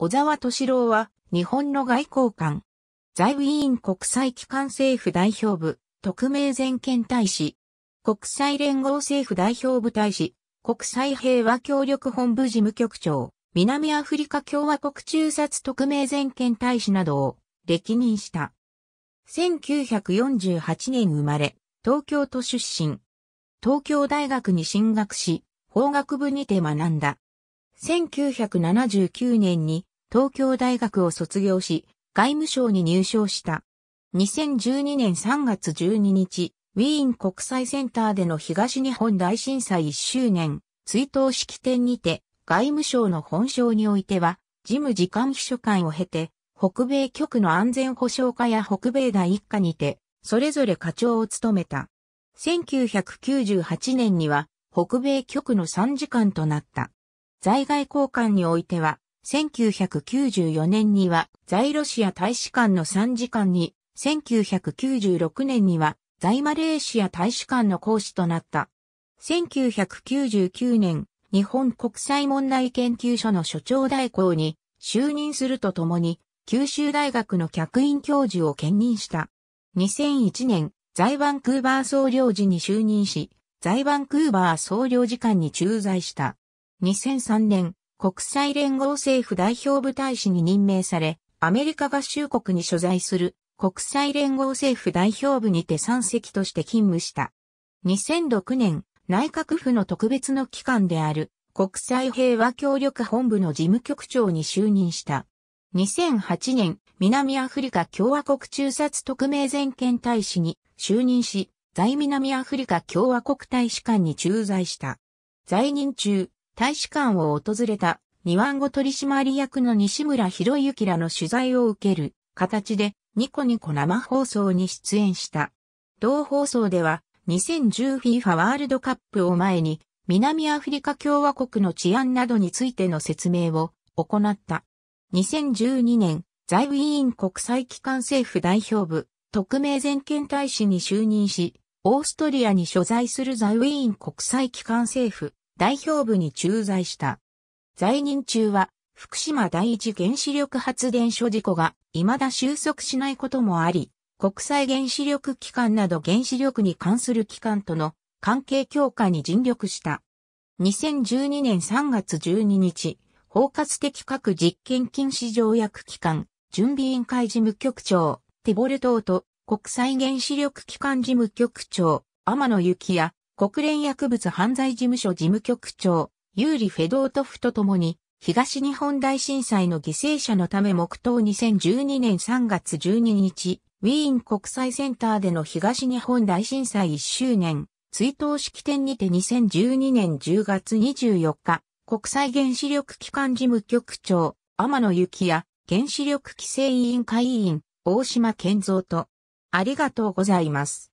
小沢敏郎は、日本の外交官。在ウィーン国際機関政府代表部、特命全権大使。国際連合政府代表部大使、国際平和協力本部事務局長、南アフリカ共和国中殺特命全権大使などを歴任した。1948年生まれ、東京都出身。東京大学に進学し、法学部にて学んだ。1979年に東京大学を卒業し、外務省に入省した。2012年3月12日、ウィーン国際センターでの東日本大震災1周年追悼式典にて、外務省の本省においては、事務次官秘書官を経て、北米局の安全保障課や北米第一課にて、それぞれ課長を務めた。1998年には、北米局の参事官となった。在外交換においては、1994年には在ロシア大使館の参事官に、1996年には在マレーシア大使館の講師となった。1999年、日本国際問題研究所の所長代行に就任するとともに、九州大学の客員教授を兼任した。2001年、在バンクーバー総領事に就任し、在バンクーバー総領事館に駐在した。2003年、国際連合政府代表部大使に任命され、アメリカ合衆国に所在する国際連合政府代表部にて参席として勤務した。2006年、内閣府の特別の機関である国際平和協力本部の事務局長に就任した。2008年、南アフリカ共和国中殺特命全権大使に就任し、在南アフリカ共和国大使館に駐在した。在任中、大使館を訪れたニワンゴ取締役の西村博之らの取材を受ける形でニコニコ生放送に出演した。同放送では 2010FIFA ワールドカップを前に南アフリカ共和国の治安などについての説明を行った。2012年、在ウィーン国際機関政府代表部、特命全権大使に就任し、オーストリアに所在する在ウィーン国際機関政府、代表部に駐在した。在任中は、福島第一原子力発電所事故が未だ収束しないこともあり、国際原子力機関など原子力に関する機関との関係強化に尽力した。2012年3月12日、包括的核実験禁止条約機関、準備委員会事務局長、ティボルトーと国際原子力機関事務局長、天野幸也、国連薬物犯罪事務所事務局長、ユーリ・フェドートフと共に、東日本大震災の犠牲者のため黙祷2012年3月12日、ウィーン国際センターでの東日本大震災1周年、追悼式典にて2012年10月24日、国際原子力機関事務局長、天野幸也、原子力規制委員会委員、大島健三と、ありがとうございます。